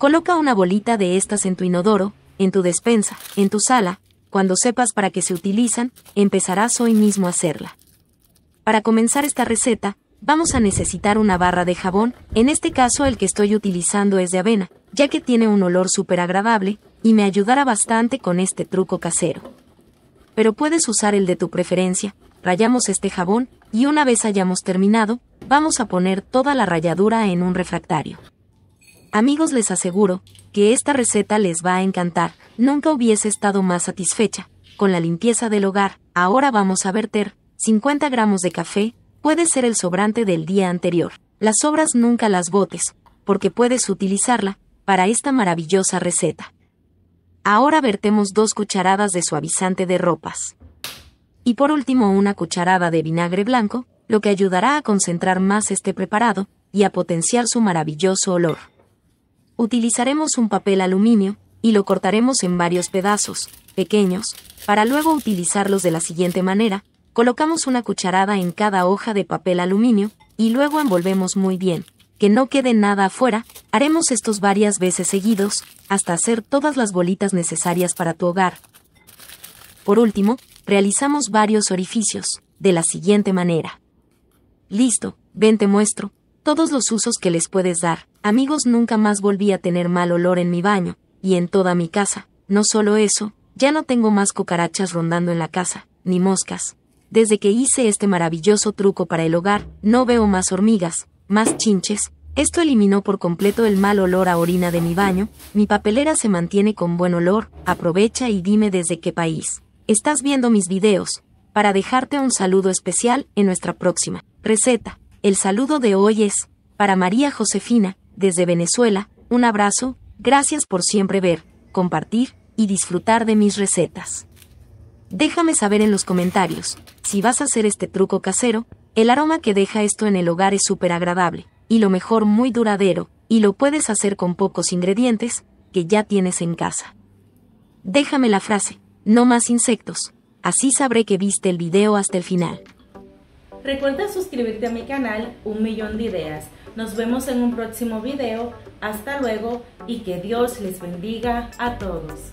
Coloca una bolita de estas en tu inodoro, en tu despensa, en tu sala, cuando sepas para qué se utilizan, empezarás hoy mismo a hacerla. Para comenzar esta receta, vamos a necesitar una barra de jabón, en este caso el que estoy utilizando es de avena, ya que tiene un olor súper agradable, y me ayudará bastante con este truco casero. Pero puedes usar el de tu preferencia, rayamos este jabón, y una vez hayamos terminado, vamos a poner toda la ralladura en un refractario. Amigos, les aseguro que esta receta les va a encantar. Nunca hubiese estado más satisfecha con la limpieza del hogar. Ahora vamos a verter 50 gramos de café, puede ser el sobrante del día anterior. Las sobras nunca las botes, porque puedes utilizarla para esta maravillosa receta. Ahora vertemos dos cucharadas de suavizante de ropas. Y por último una cucharada de vinagre blanco, lo que ayudará a concentrar más este preparado y a potenciar su maravilloso olor utilizaremos un papel aluminio y lo cortaremos en varios pedazos, pequeños, para luego utilizarlos de la siguiente manera. Colocamos una cucharada en cada hoja de papel aluminio y luego envolvemos muy bien, que no quede nada afuera, haremos estos varias veces seguidos, hasta hacer todas las bolitas necesarias para tu hogar. Por último, realizamos varios orificios, de la siguiente manera. Listo, ven te muestro, todos los usos que les puedes dar. Amigos, nunca más volví a tener mal olor en mi baño, y en toda mi casa. No solo eso, ya no tengo más cucarachas rondando en la casa, ni moscas. Desde que hice este maravilloso truco para el hogar, no veo más hormigas, más chinches. Esto eliminó por completo el mal olor a orina de mi baño, mi papelera se mantiene con buen olor, aprovecha y dime desde qué país. Estás viendo mis videos, para dejarte un saludo especial en nuestra próxima receta. El saludo de hoy es, para María Josefina, desde Venezuela, un abrazo, gracias por siempre ver, compartir y disfrutar de mis recetas. Déjame saber en los comentarios, si vas a hacer este truco casero, el aroma que deja esto en el hogar es súper agradable, y lo mejor muy duradero, y lo puedes hacer con pocos ingredientes, que ya tienes en casa. Déjame la frase, no más insectos, así sabré que viste el video hasta el final. Recuerda suscribirte a mi canal Un Millón de Ideas. Nos vemos en un próximo video. Hasta luego y que Dios les bendiga a todos.